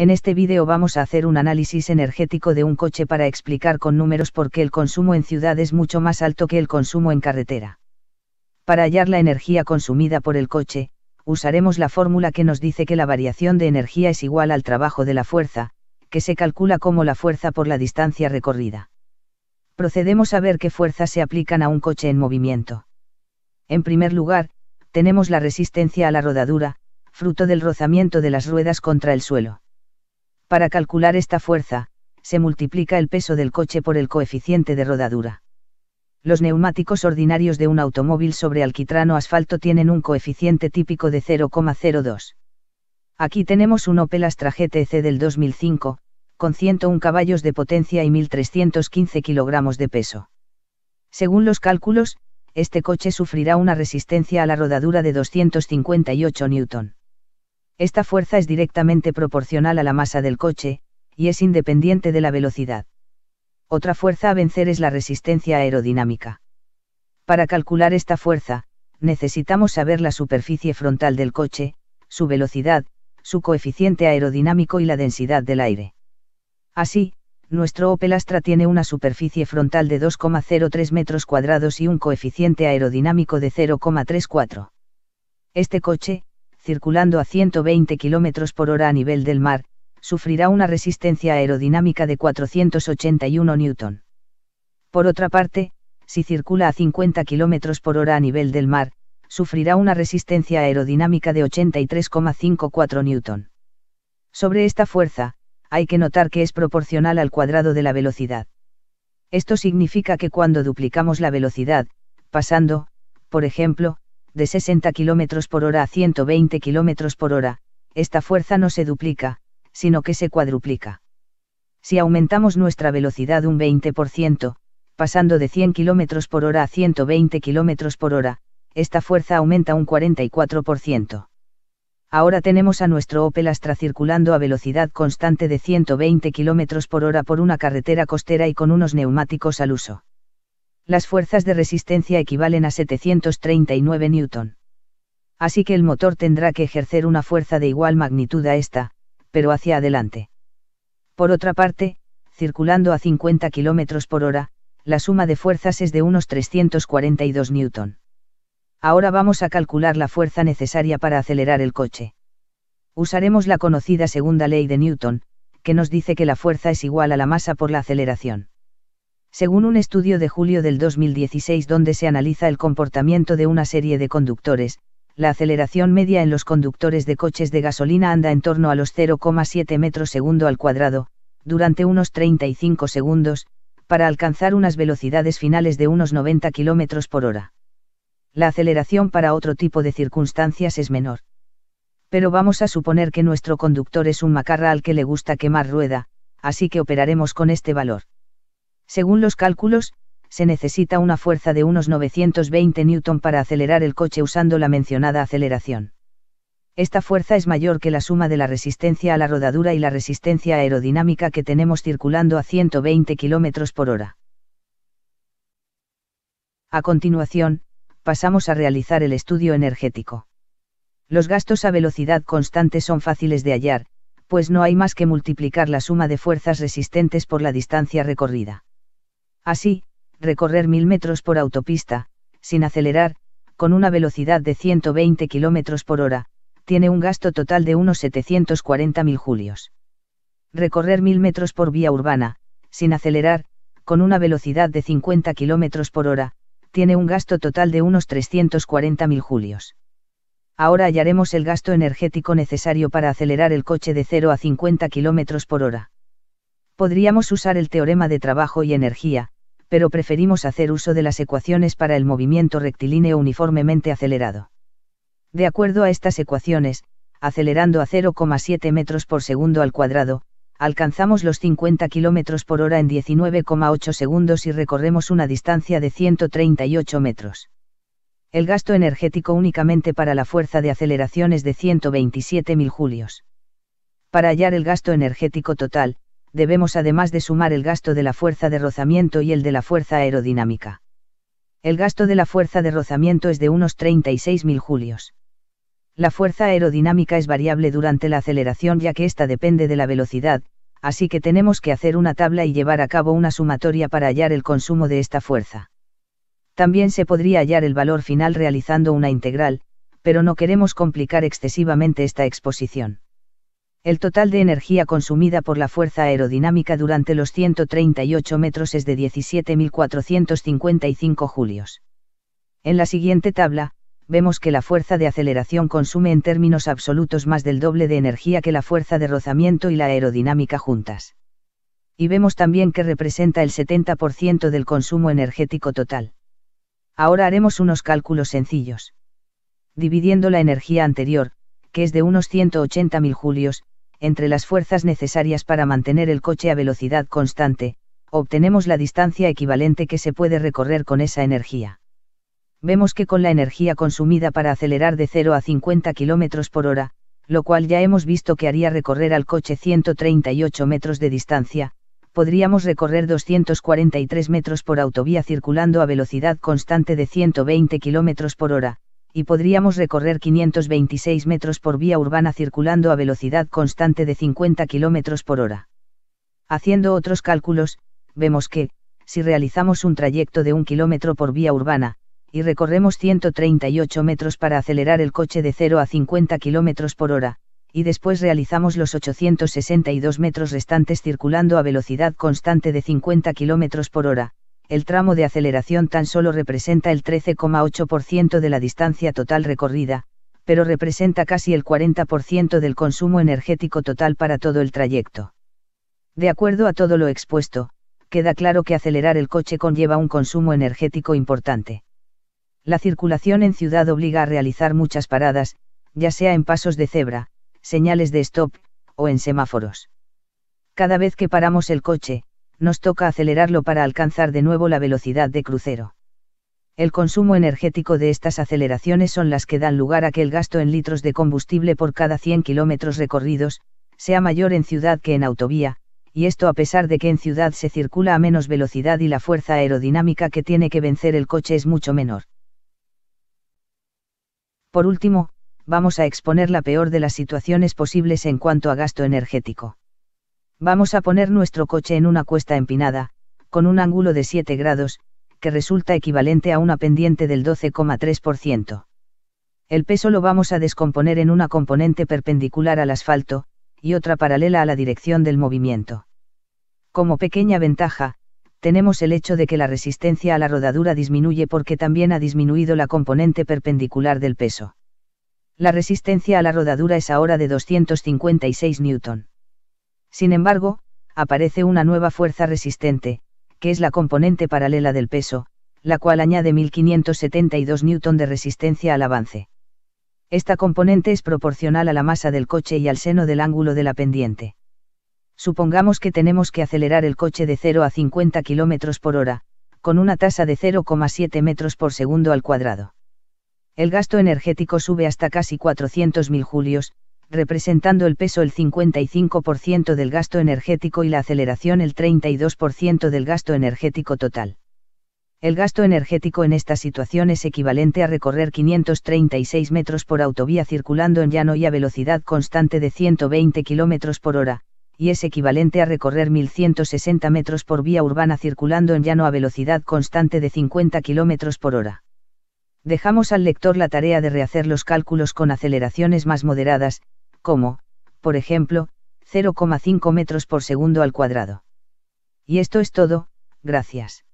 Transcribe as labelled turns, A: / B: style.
A: En este vídeo vamos a hacer un análisis energético de un coche para explicar con números por qué el consumo en ciudad es mucho más alto que el consumo en carretera. Para hallar la energía consumida por el coche, usaremos la fórmula que nos dice que la variación de energía es igual al trabajo de la fuerza, que se calcula como la fuerza por la distancia recorrida. Procedemos a ver qué fuerzas se aplican a un coche en movimiento. En primer lugar, tenemos la resistencia a la rodadura, fruto del rozamiento de las ruedas contra el suelo. Para calcular esta fuerza, se multiplica el peso del coche por el coeficiente de rodadura. Los neumáticos ordinarios de un automóvil sobre alquitrán o asfalto tienen un coeficiente típico de 0,02. Aquí tenemos un Opel Astra GTC del 2005, con 101 caballos de potencia y 1.315 kilogramos de peso. Según los cálculos, este coche sufrirá una resistencia a la rodadura de 258 N. Esta fuerza es directamente proporcional a la masa del coche, y es independiente de la velocidad. Otra fuerza a vencer es la resistencia aerodinámica. Para calcular esta fuerza, necesitamos saber la superficie frontal del coche, su velocidad, su coeficiente aerodinámico y la densidad del aire. Así, nuestro Opel Astra tiene una superficie frontal de 2,03 metros cuadrados y un coeficiente aerodinámico de 0,34. Este coche, circulando a 120 km por hora a nivel del mar, sufrirá una resistencia aerodinámica de 481 Newton. Por otra parte, si circula a 50 km por hora a nivel del mar, sufrirá una resistencia aerodinámica de 83,54 Newton. Sobre esta fuerza, hay que notar que es proporcional al cuadrado de la velocidad. Esto significa que cuando duplicamos la velocidad, pasando, por ejemplo, de 60 km por hora a 120 km por hora, esta fuerza no se duplica, sino que se cuadruplica. Si aumentamos nuestra velocidad un 20%, pasando de 100 km por hora a 120 km por hora, esta fuerza aumenta un 44%. Ahora tenemos a nuestro Opel Astra circulando a velocidad constante de 120 km por hora por una carretera costera y con unos neumáticos al uso las fuerzas de resistencia equivalen a 739 Newton. Así que el motor tendrá que ejercer una fuerza de igual magnitud a esta, pero hacia adelante. Por otra parte, circulando a 50 km por hora, la suma de fuerzas es de unos 342 Newton. Ahora vamos a calcular la fuerza necesaria para acelerar el coche. Usaremos la conocida segunda ley de Newton, que nos dice que la fuerza es igual a la masa por la aceleración según un estudio de julio del 2016 donde se analiza el comportamiento de una serie de conductores, la aceleración media en los conductores de coches de gasolina anda en torno a los 0,7 metros segundo al cuadrado, durante unos 35 segundos, para alcanzar unas velocidades finales de unos 90 kilómetros por hora. La aceleración para otro tipo de circunstancias es menor. Pero vamos a suponer que nuestro conductor es un macarra al que le gusta quemar rueda, así que operaremos con este valor. Según los cálculos, se necesita una fuerza de unos 920 N para acelerar el coche usando la mencionada aceleración. Esta fuerza es mayor que la suma de la resistencia a la rodadura y la resistencia aerodinámica que tenemos circulando a 120 km por hora. A continuación, pasamos a realizar el estudio energético. Los gastos a velocidad constante son fáciles de hallar, pues no hay más que multiplicar la suma de fuerzas resistentes por la distancia recorrida. Así, recorrer mil metros por autopista, sin acelerar, con una velocidad de 120 km por hora, tiene un gasto total de unos 740.000 julios. Recorrer mil metros por vía urbana, sin acelerar, con una velocidad de 50 km por hora, tiene un gasto total de unos 340.000 julios. Ahora hallaremos el gasto energético necesario para acelerar el coche de 0 a 50 km por hora podríamos usar el teorema de trabajo y energía, pero preferimos hacer uso de las ecuaciones para el movimiento rectilíneo uniformemente acelerado. De acuerdo a estas ecuaciones, acelerando a 0,7 metros por segundo al cuadrado, alcanzamos los 50 km por hora en 19,8 segundos y recorremos una distancia de 138 metros. El gasto energético únicamente para la fuerza de aceleración es de 127.000 julios. Para hallar el gasto energético total, debemos además de sumar el gasto de la fuerza de rozamiento y el de la fuerza aerodinámica. El gasto de la fuerza de rozamiento es de unos 36.000 julios. La fuerza aerodinámica es variable durante la aceleración ya que ésta depende de la velocidad, así que tenemos que hacer una tabla y llevar a cabo una sumatoria para hallar el consumo de esta fuerza. También se podría hallar el valor final realizando una integral, pero no queremos complicar excesivamente esta exposición. El total de energía consumida por la fuerza aerodinámica durante los 138 metros es de 17.455 julios. En la siguiente tabla, vemos que la fuerza de aceleración consume en términos absolutos más del doble de energía que la fuerza de rozamiento y la aerodinámica juntas. Y vemos también que representa el 70% del consumo energético total. Ahora haremos unos cálculos sencillos. Dividiendo la energía anterior, que es de unos 180.000 julios, entre las fuerzas necesarias para mantener el coche a velocidad constante, obtenemos la distancia equivalente que se puede recorrer con esa energía. Vemos que con la energía consumida para acelerar de 0 a 50 km por hora, lo cual ya hemos visto que haría recorrer al coche 138 metros de distancia, podríamos recorrer 243 metros por autovía circulando a velocidad constante de 120 km por hora, y podríamos recorrer 526 metros por vía urbana circulando a velocidad constante de 50 km por hora. Haciendo otros cálculos, vemos que, si realizamos un trayecto de un kilómetro por vía urbana, y recorremos 138 metros para acelerar el coche de 0 a 50 km por hora, y después realizamos los 862 metros restantes circulando a velocidad constante de 50 km por hora, el tramo de aceleración tan solo representa el 13,8% de la distancia total recorrida, pero representa casi el 40% del consumo energético total para todo el trayecto. De acuerdo a todo lo expuesto, queda claro que acelerar el coche conlleva un consumo energético importante. La circulación en ciudad obliga a realizar muchas paradas, ya sea en pasos de cebra, señales de stop, o en semáforos. Cada vez que paramos el coche, nos toca acelerarlo para alcanzar de nuevo la velocidad de crucero. El consumo energético de estas aceleraciones son las que dan lugar a que el gasto en litros de combustible por cada 100 kilómetros recorridos, sea mayor en ciudad que en autovía, y esto a pesar de que en ciudad se circula a menos velocidad y la fuerza aerodinámica que tiene que vencer el coche es mucho menor. Por último, vamos a exponer la peor de las situaciones posibles en cuanto a gasto energético. Vamos a poner nuestro coche en una cuesta empinada, con un ángulo de 7 grados, que resulta equivalente a una pendiente del 12,3%. El peso lo vamos a descomponer en una componente perpendicular al asfalto, y otra paralela a la dirección del movimiento. Como pequeña ventaja, tenemos el hecho de que la resistencia a la rodadura disminuye porque también ha disminuido la componente perpendicular del peso. La resistencia a la rodadura es ahora de 256 N. Sin embargo, aparece una nueva fuerza resistente, que es la componente paralela del peso, la cual añade 1572 N de resistencia al avance. Esta componente es proporcional a la masa del coche y al seno del ángulo de la pendiente. Supongamos que tenemos que acelerar el coche de 0 a 50 km por hora, con una tasa de 0,7 metros por segundo al cuadrado. El gasto energético sube hasta casi 400.000 julios, representando el peso el 55% del gasto energético y la aceleración el 32% del gasto energético total. El gasto energético en esta situación es equivalente a recorrer 536 metros por autovía circulando en llano y a velocidad constante de 120 km por hora, y es equivalente a recorrer 1.160 metros por vía urbana circulando en llano a velocidad constante de 50 km por hora. Dejamos al lector la tarea de rehacer los cálculos con aceleraciones más moderadas, como, por ejemplo, 0,5 metros por segundo al cuadrado. Y esto es todo, gracias.